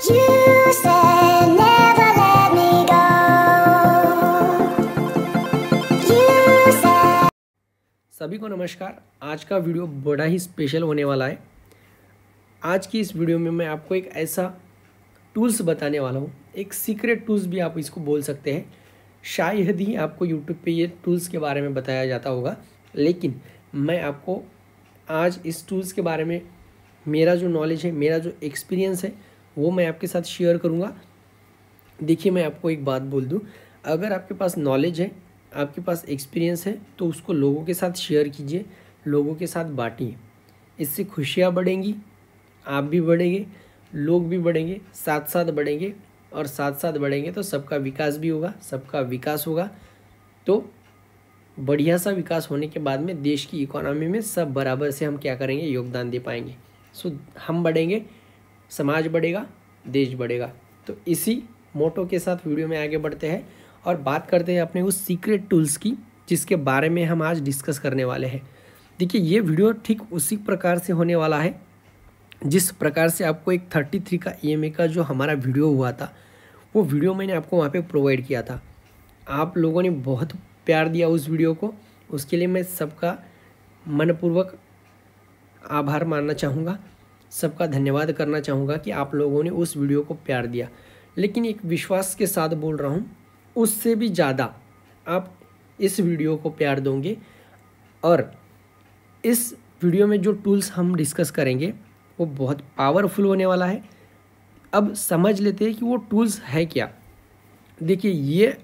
सभी को नमस्कार आज का वीडियो बड़ा ही स्पेशल होने वाला है आज की इस वीडियो में मैं आपको एक ऐसा टूल्स बताने वाला हूँ एक सीक्रेट टूल्स भी आप इसको बोल सकते हैं शायद ही आपको यूट्यूब पे ये टूल्स के बारे में बताया जाता होगा लेकिन मैं आपको आज इस टूल्स के बारे में मेरा जो नॉलेज है मेरा जो एक्सपीरियंस है वो मैं आपके साथ शेयर करूँगा देखिए मैं आपको एक बात बोल दूँ अगर आपके पास नॉलेज है आपके पास एक्सपीरियंस है तो उसको लोगों के साथ शेयर कीजिए लोगों के साथ बांटिए इससे खुशियाँ बढ़ेंगी आप भी बढ़ेंगे लोग भी बढ़ेंगे साथ साथ बढ़ेंगे और साथ साथ बढ़ेंगे तो सबका विकास भी होगा सबका विकास होगा तो बढ़िया सा विकास होने के बाद में देश की इकोनॉमी में सब बराबर से हम क्या करेंगे योगदान दे पाएंगे सो हम बढ़ेंगे समाज बढ़ेगा देश बढ़ेगा तो इसी मोटो के साथ वीडियो में आगे बढ़ते हैं और बात करते हैं अपने उस सीक्रेट टूल्स की जिसके बारे में हम आज डिस्कस करने वाले हैं देखिए ये वीडियो ठीक उसी प्रकार से होने वाला है जिस प्रकार से आपको एक थर्टी थ्री का ई e का जो हमारा वीडियो हुआ था वो वीडियो मैंने आपको वहाँ पे प्रोवाइड किया था आप लोगों ने बहुत प्यार दिया उस वीडियो को उसके लिए मैं सबका मनपूर्वक आभार मानना चाहूँगा सबका धन्यवाद करना चाहूँगा कि आप लोगों ने उस वीडियो को प्यार दिया लेकिन एक विश्वास के साथ बोल रहा हूँ उससे भी ज़्यादा आप इस वीडियो को प्यार दोगे और इस वीडियो में जो टूल्स हम डिस्कस करेंगे वो बहुत पावरफुल होने वाला है अब समझ लेते हैं कि वो टूल्स है क्या देखिए ये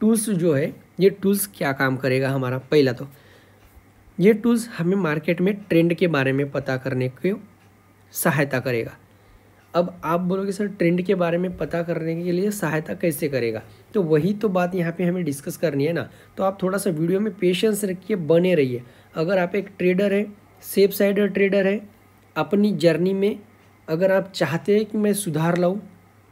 टूल्स जो है ये टूल्स क्या काम करेगा हमारा पहला तो ये टूल्स हमें मार्केट में ट्रेंड के बारे में पता करने को सहायता करेगा अब आप बोलोगे सर ट्रेंड के बारे में पता करने के लिए सहायता कैसे करेगा तो वही तो बात यहाँ पे हमें डिस्कस करनी है ना तो आप थोड़ा सा वीडियो में पेशेंस रखिए बने रहिए अगर आप एक ट्रेडर हैं सेफ साइडर ट्रेडर है अपनी जर्नी में अगर आप चाहते हैं कि मैं सुधार लाऊँ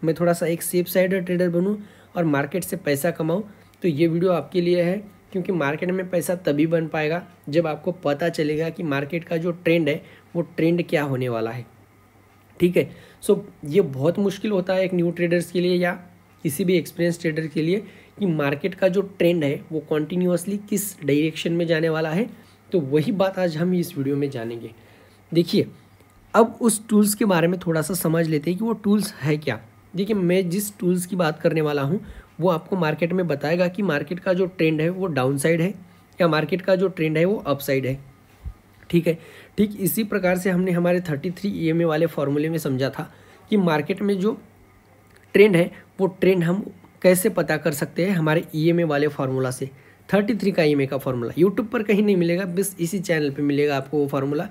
मैं थोड़ा सा एक सेफ साइडर ट्रेडर बनूँ और मार्केट से पैसा कमाऊँ तो ये वीडियो आपके लिए है क्योंकि मार्केट में पैसा तभी बन पाएगा जब आपको पता चलेगा कि मार्केट का जो ट्रेंड है वो ट्रेंड क्या होने वाला है ठीक है सो ये बहुत मुश्किल होता है एक न्यू ट्रेडर्स के लिए या किसी भी एक्सपीरियंस ट्रेडर के लिए कि मार्केट का जो ट्रेंड है वो कॉन्टिन्यूसली किस डायरेक्शन में जाने वाला है तो वही बात आज हम इस वीडियो में जानेंगे देखिए अब उस टूल्स के बारे में थोड़ा सा समझ लेते हैं कि वो टूल्स है क्या देखिए मैं जिस टूल्स की बात करने वाला हूँ वो आपको मार्केट में बताएगा कि मार्केट का जो ट्रेंड है वो डाउन साइड है या मार्केट का जो ट्रेंड है वो अपसाइड है ठीक है ठीक इसी प्रकार से हमने हमारे थर्टी थ्री ई वाले फॉर्मूले में समझा था कि मार्केट में जो ट्रेंड है वो ट्रेंड हम कैसे पता कर सकते हैं हमारे ई e वाले फार्मूला से थर्टी थ्री का ई e का फार्मूला यूट्यूब पर कहीं नहीं मिलेगा बस इसी चैनल पर मिलेगा आपको वो फार्मूला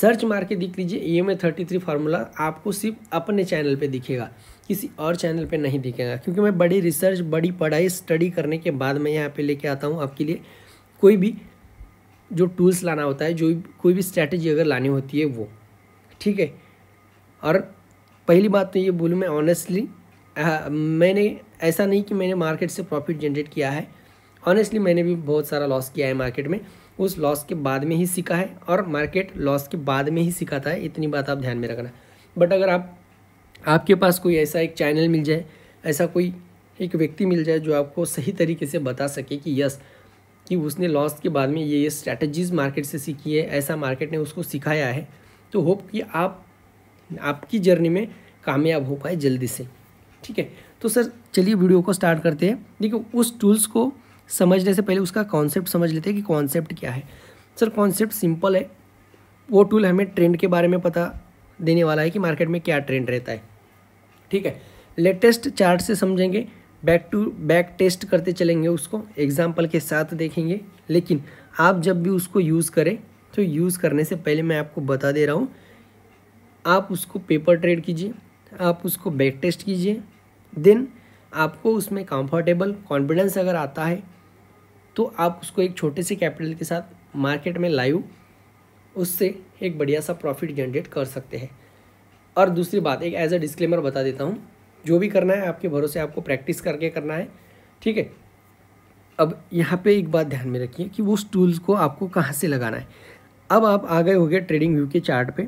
सर्च मार के दिख लीजिए E M thirty three formula आपको सिर्फ अपने चैनल पर दिखेगा किसी और चैनल पर नहीं दिखेगा क्योंकि मैं बड़ी रिसर्च बड़ी पढ़ाई स्टडी करने के बाद मैं यहाँ पर लेके आता हूँ आपके लिए कोई भी जो टूल्स लाना होता है जो कोई भी स्ट्रैटेजी अगर लानी होती है वो ठीक है और पहली बात तो ये बोलूँ मैं ऑनेस्टली मैंने ऐसा नहीं कि मैंने मार्केट से प्रॉफिट जनरेट किया है ऑनेस्टली मैंने भी बहुत सारा लॉस किया है मार्केट में उस लॉस के बाद में ही सीखा है और मार्केट लॉस के बाद में ही सिखाता है इतनी बात आप ध्यान में रखना बट अगर आप आपके पास कोई ऐसा एक चैनल मिल जाए ऐसा कोई एक व्यक्ति मिल जाए जो आपको सही तरीके से बता सके कि यस कि उसने लॉस के बाद में ये ये स्ट्रैटेजीज मार्केट से सीखी है ऐसा मार्केट ने उसको सिखाया है तो होप कि आप आपकी जर्नी में कामयाब हो पाए जल्दी से ठीक है तो सर चलिए वीडियो को स्टार्ट करते हैं देखिए उस टूल्स को समझने से पहले उसका कॉन्सेप्ट समझ लेते हैं कि कॉन्सेप्ट क्या है सर कॉन्सेप्ट सिंपल है वो टूल हमें ट्रेंड के बारे में पता देने वाला है कि मार्केट में क्या ट्रेंड रहता है ठीक है लेटेस्ट चार्ट से समझेंगे बैक टू बैक टेस्ट करते चलेंगे उसको एग्जाम्पल के साथ देखेंगे लेकिन आप जब भी उसको यूज़ करें तो यूज़ करने से पहले मैं आपको बता दे रहा हूँ आप उसको पेपर ट्रेड कीजिए आप उसको बैक टेस्ट कीजिए देन आपको उसमें कंफर्टेबल कॉन्फिडेंस अगर आता है तो आप उसको एक छोटे से कैपिटल के साथ मार्केट में लाइव उससे एक बढ़िया सा प्रॉफिट जनरेट कर सकते हैं और दूसरी बात एक एज अ डिस्क्लेमर बता देता हूँ जो भी करना है आपके भरोसे आपको प्रैक्टिस करके करना है ठीक है अब यहाँ पे एक बात ध्यान में रखिए कि उस टूल्स को आपको कहाँ से लगाना है अब आप आ गए हो गए ट्रेडिंग व्यू के चार्ट पे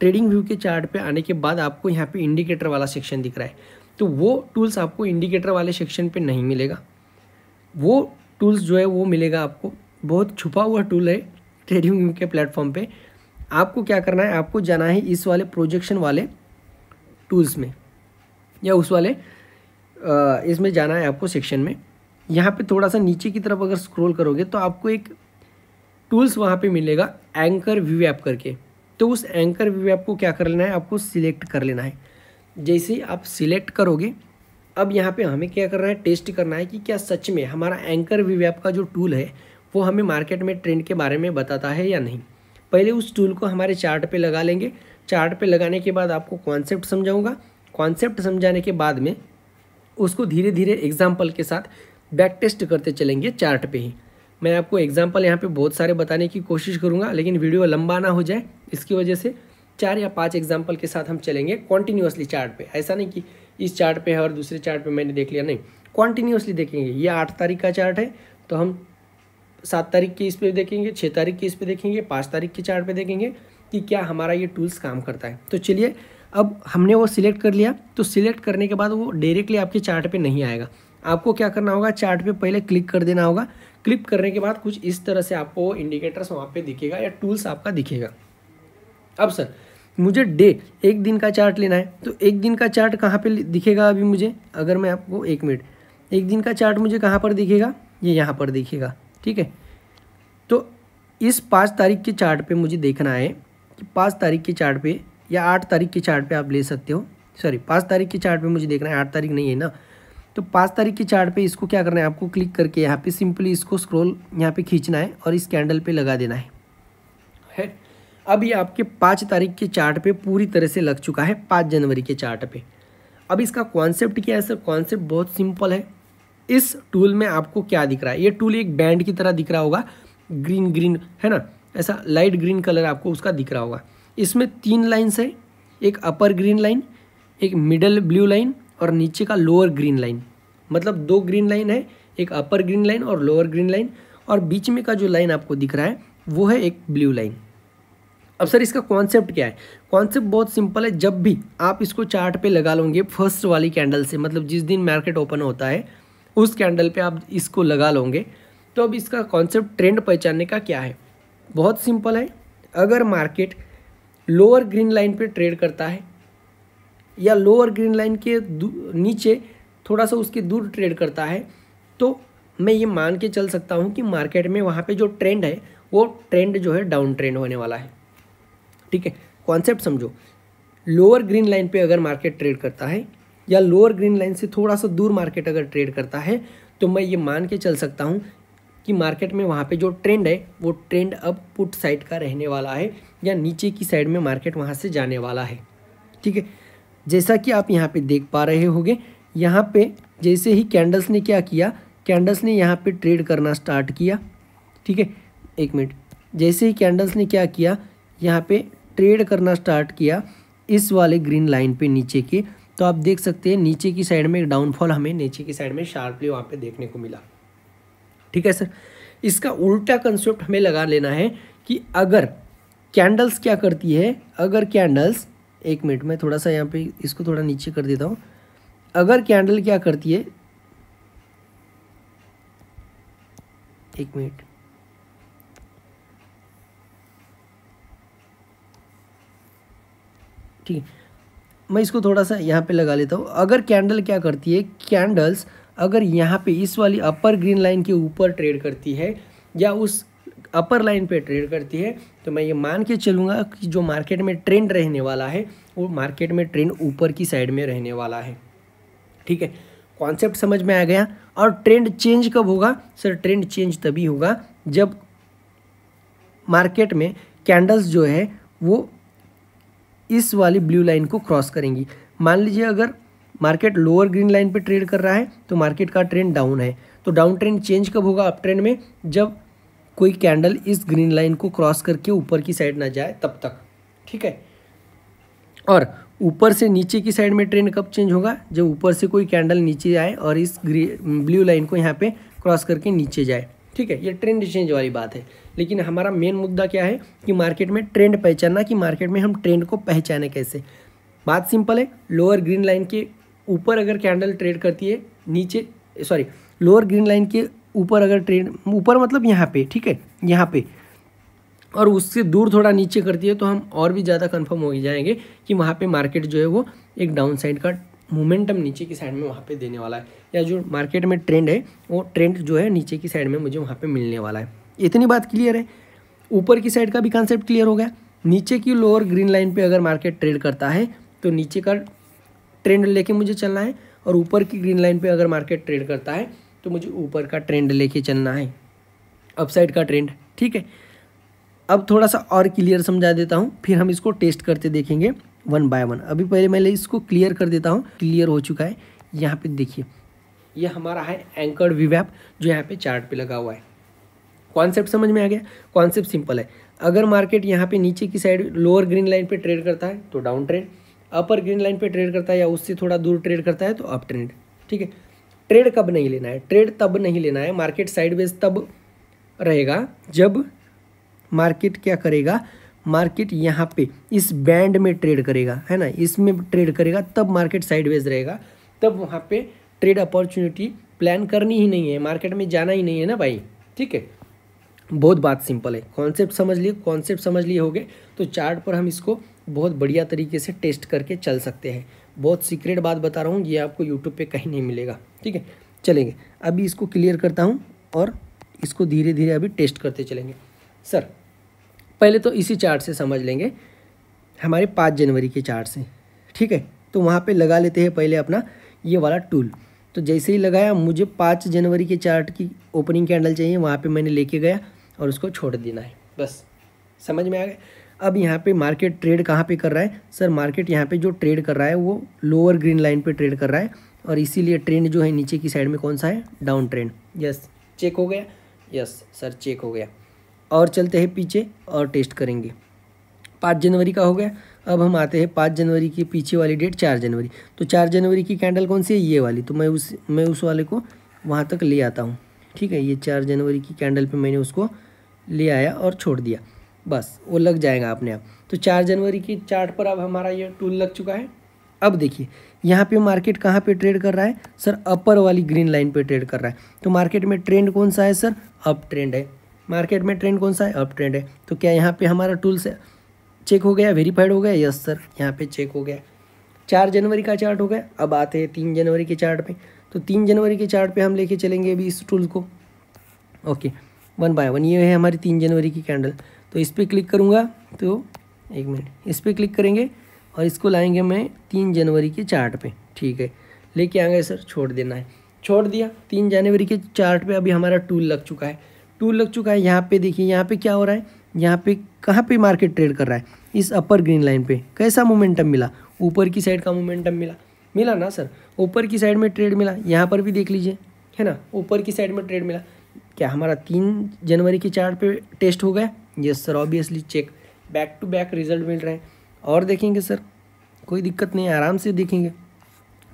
ट्रेडिंग व्यू के चार्ट पे आने के बाद आपको यहाँ पे इंडिकेटर वाला सेक्शन दिख रहा है तो वो टूल्स आपको इंडिकेटर वाले सेक्शन पे नहीं मिलेगा वो टूल्स जो है वो मिलेगा आपको बहुत छुपा हुआ टूल है ट्रेडिंग व्यू के प्लेटफॉर्म पर आपको क्या करना है आपको जाना है इस वाले प्रोजेक्शन वाले टूल्स में या उस वाले इसमें जाना है आपको सेक्शन में यहाँ पे थोड़ा सा नीचे की तरफ अगर स्क्रॉल करोगे तो आपको एक टूल्स वहाँ पे मिलेगा एंकर व्यू ऐप करके तो उस एंकर व्यू ऐप को क्या कर लेना है आपको सिलेक्ट कर लेना है जैसे आप सिलेक्ट करोगे अब यहाँ पे हमें क्या करना है टेस्ट करना है कि क्या सच में हमारा एंकर व्यू ऐप का जो टूल है वो हमें मार्केट में ट्रेंड के बारे में बताता है या नहीं पहले उस टूल को हमारे चार्ट पे लगा लेंगे चार्ट पे लगाने के बाद आपको कॉन्सेप्ट समझाऊंगा कॉन्सेप्ट समझाने के बाद में उसको धीरे धीरे एग्जाम्पल के साथ बैक टेस्ट करते चलेंगे चार्ट पे ही मैं आपको एग्जाम्पल यहाँ पे बहुत सारे बताने की कोशिश करूँगा लेकिन वीडियो लंबा ना हो जाए इसकी वजह से चार या पांच एग्जाम्पल के साथ हम चलेंगे कॉन्टीन्यूसली चार्ट पे ऐसा नहीं कि इस चार्ट पे है और दूसरे चार्ट पे मैंने देख लिया नहीं कॉन्टीन्यूसली देखेंगे ये आठ तारीख का चार्ट है तो हम सात तारीख के इस पर देखेंगे छः तारीख के इस पर देखेंगे पाँच तारीख के चार्ट पे देखेंगे कि क्या हमारा ये टूल्स काम करता है तो चलिए अब हमने वो सिलेक्ट कर लिया तो सिलेक्ट करने के बाद वो डायरेक्टली आपके चार्ट पे नहीं आएगा आपको क्या करना होगा चार्ट पे पहले क्लिक कर देना होगा क्लिक करने के बाद कुछ इस तरह से आपको इंडिकेटर्स वहाँ पे दिखेगा या टूल्स आपका दिखेगा अब सर मुझे डे एक दिन का चार्ट लेना है तो एक दिन का चार्ट कहाँ पर दिखेगा अभी मुझे अगर मैं आपको एक मिनट एक दिन का चार्ट मुझे कहाँ पर दिखेगा ये यहाँ पर दिखेगा ठीक है तो इस पाँच तारीख के चार्ट पे मुझे देखना है कि पाँच तारीख के चार्ट पे या आठ तारीख की चार्ट पे आप ले सकते हो सॉरी पाँच तारीख की चार्ट पे मुझे देखना है आठ तारीख नहीं है ना तो पाँच तारीख की चार्ट पे इसको क्या करना है आपको क्लिक करके यहाँ पे सिंपली इसको स्क्रॉल यहाँ पे खींचना है और इस कैंडल पे लगा देना है है अब ये आपके पाँच तारीख के चार्ट पे पूरी तरह से लग चुका है पाँच जनवरी के चार्ट पे अब इसका कॉन्सेप्ट क्या है सर कॉन्सेप्ट बहुत सिंपल है इस टूल में आपको क्या दिख रहा है ये टूल एक बैंड की तरह दिख रहा होगा ग्रीन ग्रीन है ना ऐसा लाइट ग्रीन कलर आपको उसका दिख रहा होगा इसमें तीन लाइन्स है एक अपर ग्रीन लाइन एक मिडल ब्लू लाइन और नीचे का लोअर ग्रीन लाइन मतलब दो ग्रीन लाइन है एक अपर ग्रीन लाइन और लोअर ग्रीन लाइन और बीच में का जो लाइन आपको दिख रहा है वो है एक ब्लू लाइन अब सर इसका कॉन्सेप्ट क्या है कॉन्सेप्ट बहुत सिंपल है जब भी आप इसको चार्ट पे लगा लोगे फर्स्ट वाली कैंडल से मतलब जिस दिन मार्केट ओपन होता है उस कैंडल पे आप इसको लगा लोगे तो अब इसका कॉन्सेप्ट ट्रेंड पहचानने का क्या है बहुत सिंपल है अगर मार्केट लोअर ग्रीन लाइन पे ट्रेड करता है या लोअर ग्रीन लाइन के नीचे थोड़ा सा उसके दूर ट्रेड करता है तो मैं ये मान के चल सकता हूँ कि मार्केट में वहाँ पे जो ट्रेंड है वो ट्रेंड जो है डाउन ट्रेंड होने वाला है ठीक है कॉन्सेप्ट समझो लोअर ग्रीन लाइन पे अगर मार्केट ट्रेड करता है या लोअर ग्रीन लाइन से थोड़ा सा दूर मार्केट अगर ट्रेड करता है तो मैं ये मान के चल सकता हूँ कि मार्केट में वहाँ पे जो ट्रेंड है वो ट्रेंड अब पुट साइड का रहने वाला है या नीचे की साइड में मार्केट वहाँ से जाने वाला है ठीक है जैसा कि आप यहाँ पे देख पा रहे होंगे यहाँ पे जैसे ही कैंडल्स ने क्या किया कैंडल्स ने यहाँ पे ट्रेड करना स्टार्ट किया ठीक है एक मिनट जैसे ही कैंडल्स ने क्या किया यहाँ पर ट्रेड करना स्टार्ट किया इस वाले ग्रीन लाइन पे नीचे के तो आप देख सकते हैं नीचे की साइड में एक डाउनफॉल हमें नीचे की साइड में शार्पली वहाँ पे देखने को मिला ठीक है सर इसका उल्टा कंसेप्ट हमें लगा लेना है कि अगर कैंडल्स क्या करती है अगर कैंडल्स एक मिनट में थोड़ा सा यहाँ पे इसको थोड़ा नीचे कर देता हूँ अगर कैंडल क्या करती है एक मिनट ठीक है मैं इसको थोड़ा सा यहाँ पे लगा लेता हूँ अगर कैंडल क्या करती है कैंडल्स अगर यहाँ पे इस वाली अपर ग्रीन लाइन के ऊपर ट्रेड करती है या उस अपर लाइन पे ट्रेड करती है तो मैं ये मान के चलूँगा कि जो मार्केट में ट्रेंड रहने वाला है वो मार्केट में ट्रेंड ऊपर की साइड में रहने वाला है ठीक है कॉन्सेप्ट समझ में आ गया और ट्रेंड चेंज कब होगा सर ट्रेंड चेंज तभी होगा जब मार्केट में कैंडल्स जो है वो इस वाली ब्लू लाइन को क्रॉस करेंगी मान लीजिए अगर मार्केट लोअर ग्रीन लाइन पे ट्रेड कर रहा है तो मार्केट का ट्रेंड डाउन है तो डाउन ट्रेंड चेंज कब होगा अप ट्रेंड में जब कोई कैंडल इस ग्रीन लाइन को क्रॉस करके ऊपर की साइड ना जाए तब तक ठीक है और ऊपर से नीचे की साइड में ट्रेंड कब चेंज होगा जब ऊपर से कोई कैंडल नीचे आए और इस ब्लू लाइन को यहाँ पे क्रॉस करके नीचे जाए ठीक है ये ट्रेंड चेंज वाली बात है लेकिन हमारा मेन मुद्दा क्या है कि मार्केट में ट्रेंड पहचानना कि मार्केट में हम ट्रेंड को पहचाने कैसे बात सिंपल है लोअर ग्रीन लाइन के ऊपर अगर कैंडल ट्रेड करती है नीचे सॉरी लोअर ग्रीन लाइन के ऊपर अगर ट्रेड ऊपर मतलब यहाँ पे ठीक है यहाँ पे और उससे दूर थोड़ा नीचे करती है तो हम और भी ज़्यादा कंफर्म हो जाएंगे कि वहाँ पे मार्केट जो है वो एक डाउन साइड का मोमेंटम नीचे की साइड में वहाँ पे देने वाला है या जो मार्केट में ट्रेंड है वो ट्रेंड जो है नीचे की साइड में मुझे वहाँ पर मिलने वाला है इतनी बात क्लियर है ऊपर की साइड का भी कॉन्सेप्ट क्लियर हो गया नीचे की लोअर ग्रीन लाइन पर अगर मार्केट ट्रेड करता है तो नीचे का ट्रेंड लेके मुझे चलना है और ऊपर की ग्रीन लाइन पे अगर मार्केट ट्रेड करता है तो मुझे ऊपर का ट्रेंड लेके चलना है अपसाइड का ट्रेंड ठीक है अब थोड़ा सा और क्लियर समझा देता हूँ फिर हम इसको टेस्ट करते देखेंगे वन बाय वन अभी पहले मैं इसको क्लियर कर देता हूँ क्लियर हो चुका है यहाँ पर देखिए यह हमारा है एंकर्ड वी जो यहाँ पर चार्ट पे लगा हुआ है कॉन्सेप्ट समझ में आ गया कॉन्सेप्ट सिंपल है अगर मार्केट यहाँ पे नीचे की साइड लोअर ग्रीन लाइन पे ट्रेड करता है तो down trade upper green line पे ट्रेड करता है या उससे थोड़ा दूर ट्रेड करता है तो अप ट्रेंड ठीक है ट्रेड कब नहीं लेना है ट्रेड तब नहीं लेना है मार्केट साइडवेज तब रहेगा जब मार्केट क्या करेगा मार्केट यहाँ पे इस बैंड में ट्रेड करेगा है ना इसमें ट्रेड करेगा तब मार्केट साइडवेज रहेगा तब वहाँ पे ट्रेड अपॉर्चुनिटी प्लान करनी ही नहीं है मार्केट में जाना ही नहीं है ना भाई ठीक है बहुत बात सिंपल है कॉन्सेप्ट समझ लिए कॉन्सेप्ट समझ लिए होगे तो चार्ट पर हम इसको बहुत बढ़िया तरीके से टेस्ट करके चल सकते हैं बहुत सीक्रेट बात बता रहा हूँ ये आपको यूट्यूब पे कहीं नहीं मिलेगा ठीक है चलेंगे अभी इसको क्लियर करता हूँ और इसको धीरे धीरे अभी टेस्ट करते चलेंगे सर पहले तो इसी चार्ट से समझ लेंगे हमारे पाँच जनवरी के चार्ट से ठीक है तो वहाँ पर लगा लेते हैं पहले अपना ये वाला टूल तो जैसे ही लगाया मुझे पाँच जनवरी के चार्ट की ओपनिंग कैंडल चाहिए वहाँ पर मैंने लेके गया और उसको छोड़ देना है बस समझ में आ गया अब यहाँ पे मार्केट ट्रेड कहाँ पे कर रहा है सर मार्केट यहाँ पे जो ट्रेड कर रहा है वो लोअर ग्रीन लाइन पे ट्रेड कर रहा है और इसीलिए ट्रेंड जो है नीचे की साइड में कौन सा है डाउन ट्रेंड यस चेक हो गया यस सर चेक हो गया और चलते हैं पीछे और टेस्ट करेंगे पाँच जनवरी का हो गया अब हम आते हैं पाँच जनवरी के पीछे वाली डेट चार जनवरी तो चार जनवरी की कैंडल कौन सी है ये वाली तो मैं उस मैं उस वाले को वहाँ तक ले आता हूँ ठीक है ये चार जनवरी की कैंडल पे मैंने उसको ले आया और छोड़ दिया बस वो लग जाएगा अपने आप तो चार जनवरी की चार्ट पर अब हमारा ये टूल लग चुका है अब देखिए यहाँ पे मार्केट कहाँ पे ट्रेड कर रहा है सर अपर वाली ग्रीन लाइन पे ट्रेड कर रहा है तो मार्केट में ट्रेंड कौन सा है सर अप ट्रेंड है मार्केट में ट्रेंड कौन सा है अप ट्रेंड है तो क्या यहाँ पे हमारा टूल से चेक हो गया वेरीफाइड हो गया यस सर यहाँ पे चेक हो गया चार जनवरी का चार्ट हो गया अब आते हैं तीन जनवरी के चार्ट पे तो तीन जनवरी के चार्ट पे हम लेके चलेंगे अभी इस टूल को ओके वन बाय वन ये है हमारी तीन जनवरी की कैंडल तो इस पर क्लिक करूँगा तो एक मिनट इस पर क्लिक करेंगे और इसको लाएंगे मैं तीन जनवरी के चार्ट पे ठीक है लेके आ गए सर छोड़ देना है छोड़ दिया तीन जनवरी के चार्ट पे अभी हमारा टूल लग चुका है टूल लग चुका है यहाँ पे देखिए यहाँ पे क्या हो रहा है यहाँ पे कहाँ पे मार्केट ट्रेड कर रहा है इस अपर ग्रीन लाइन पे कैसा मोमेंटम मिला ऊपर की साइड का मोमेंटम मिला मिला ना सर ऊपर की साइड में ट्रेड मिला यहाँ पर भी देख लीजिए है ना ऊपर की साइड में ट्रेड मिला क्या हमारा तीन जनवरी के चार्ट टेस्ट हो गया yes sir obviously check back to back result मिल रहे हैं और देखेंगे सर कोई दिक्कत नहीं आराम से देखेंगे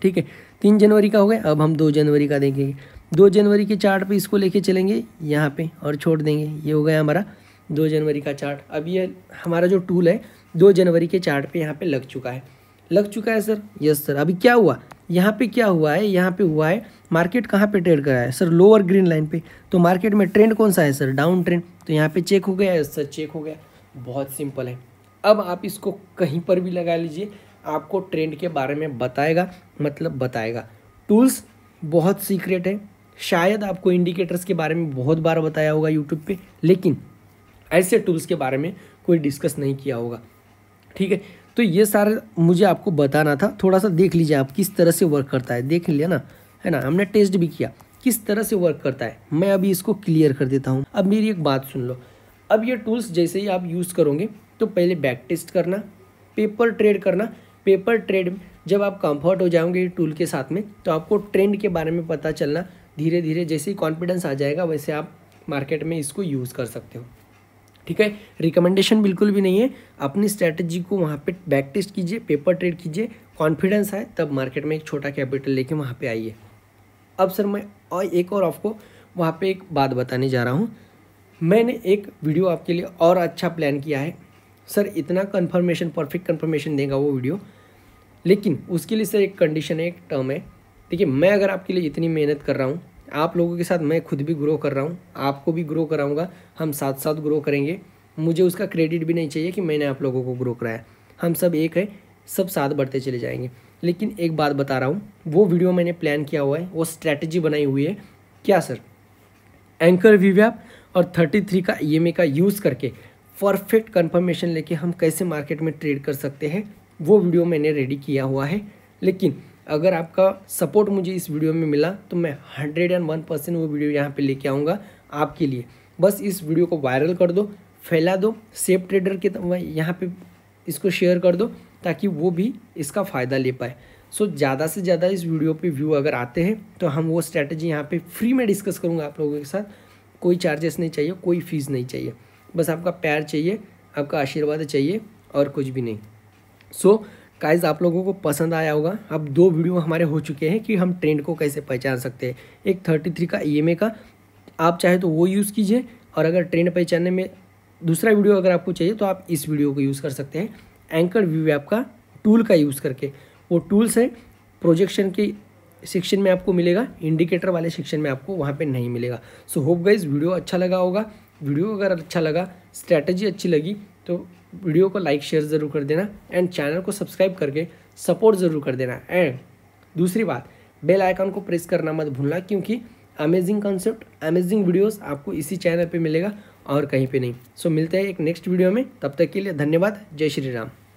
ठीक है तीन जनवरी का हो गया अब हम दो जनवरी का देखेंगे दो जनवरी के चार्ट पे इसको लेके चलेंगे यहाँ पे और छोड़ देंगे ये हो गया हमारा दो जनवरी का चार्ट अब ये हमारा जो टूल है दो जनवरी के चार्ट पे यहाँ पे लग चुका है लग चुका है सर यस सर अभी क्या हुआ यहाँ पे क्या हुआ है यहाँ पे हुआ है मार्केट कहाँ पे ट्रेड करा है सर लोअर ग्रीन लाइन पे तो मार्केट में ट्रेंड कौन सा है सर डाउन ट्रेंड तो यहाँ पे चेक हो गया है सर चेक हो गया बहुत सिंपल है अब आप इसको कहीं पर भी लगा लीजिए आपको ट्रेंड के बारे में बताएगा मतलब बताएगा टूल्स बहुत सीक्रेट है शायद आपको इंडिकेटर्स के बारे में बहुत बार बताया होगा यूट्यूब पर लेकिन ऐसे टूल्स के बारे में कोई डिस्कस नहीं किया होगा ठीक है तो ये सारा मुझे आपको बताना था थोड़ा सा देख लीजिए आप किस तरह से वर्क करता है देख लिया ना है ना हमने टेस्ट भी किया किस तरह से वर्क करता है मैं अभी इसको क्लियर कर देता हूँ अब मेरी एक बात सुन लो अब ये टूल्स जैसे ही आप यूज़ करोगे तो पहले बैक टेस्ट करना पेपर ट्रेड करना पेपर ट्रेड जब आप कंफर्ट हो जाओगे टूल के साथ में तो आपको ट्रेंड के बारे में पता चलना धीरे धीरे जैसे ही कॉन्फिडेंस आ जाएगा वैसे आप मार्केट में इसको यूज़ कर सकते हो ठीक है रिकमेंडेशन बिल्कुल भी नहीं है अपनी स्ट्रैटेजी को वहाँ पे बैक टेस्ट कीजिए पेपर ट्रेड कीजिए कॉन्फिडेंस आए तब मार्केट में एक छोटा कैपिटल लेके वहाँ पे आइए अब सर मैं और एक और आपको वहाँ पे एक बात बताने जा रहा हूँ मैंने एक वीडियो आपके लिए और अच्छा प्लान किया है सर इतना कन्फर्मेशन परफेक्ट कन्फर्मेशन देगा वो वीडियो लेकिन उसके लिए सर एक कंडीशन है एक टर्म है देखिए मैं अगर आपके लिए इतनी मेहनत कर रहा हूँ आप लोगों के साथ मैं खुद भी ग्रो कर रहा हूँ आपको भी ग्रो कराऊँगा हम साथ साथ ग्रो करेंगे मुझे उसका क्रेडिट भी नहीं चाहिए कि मैंने आप लोगों को ग्रो कराया हम सब एक है सब साथ बढ़ते चले जाएंगे लेकिन एक बात बता रहा हूँ वो वीडियो मैंने प्लान किया हुआ है वो स्ट्रैटेजी बनाई हुई है क्या सर एंकर वीव ऐप और 33 का ई e का यूज़ करके परफेक्ट कन्फर्मेशन लेके हम कैसे मार्केट में ट्रेड कर सकते हैं वो वीडियो मैंने रेडी किया हुआ है लेकिन अगर आपका सपोर्ट मुझे इस वीडियो में मिला तो मैं हंड्रेड एंड वन परसेंट वो वीडियो यहाँ पे लेके आऊँगा आपके लिए बस इस वीडियो को वायरल कर दो फैला दो सेफ ट्रेडर के यहाँ पे इसको शेयर कर दो ताकि वो भी इसका फ़ायदा ले पाए सो so, ज़्यादा से ज़्यादा इस वीडियो पे व्यू अगर आते हैं तो हम वो स्ट्रैटेजी यहाँ पे फ्री में डिस्कस करूँगा आप लोगों के साथ कोई चार्जेस नहीं चाहिए कोई फीस नहीं चाहिए बस आपका प्यार चाहिए आपका आशीर्वाद चाहिए और कुछ भी नहीं सो so, काइज़ आप लोगों को पसंद आया होगा अब दो वीडियो हमारे हो चुके हैं कि हम ट्रेंड को कैसे पहचान सकते हैं एक थर्टी थ्री का ई e का आप चाहे तो वो यूज़ कीजिए और अगर ट्रेंड पहचानने में दूसरा वीडियो अगर आपको चाहिए तो आप इस वीडियो को यूज़ कर सकते हैं एंकर व्यू ऐप का टूल का यूज़ करके वो टूल्स है प्रोजेक्शन के सेक्शन में आपको मिलेगा इंडिकेटर वाले सेक्शन में आपको वहाँ पर नहीं मिलेगा सो होप गाइज वीडियो अच्छा लगा होगा वीडियो अगर अच्छा लगा स्ट्रैटेजी अच्छी लगी तो वीडियो को लाइक शेयर ज़रूर कर देना एंड चैनल को सब्सक्राइब करके सपोर्ट ज़रूर कर देना एंड दूसरी बात बेल आइकन को प्रेस करना मत भूलना क्योंकि अमेजिंग कॉन्सेप्ट अमेजिंग वीडियोस आपको इसी चैनल पे मिलेगा और कहीं पे नहीं सो so, मिलते हैं एक नेक्स्ट वीडियो में तब तक के लिए धन्यवाद जय श्री राम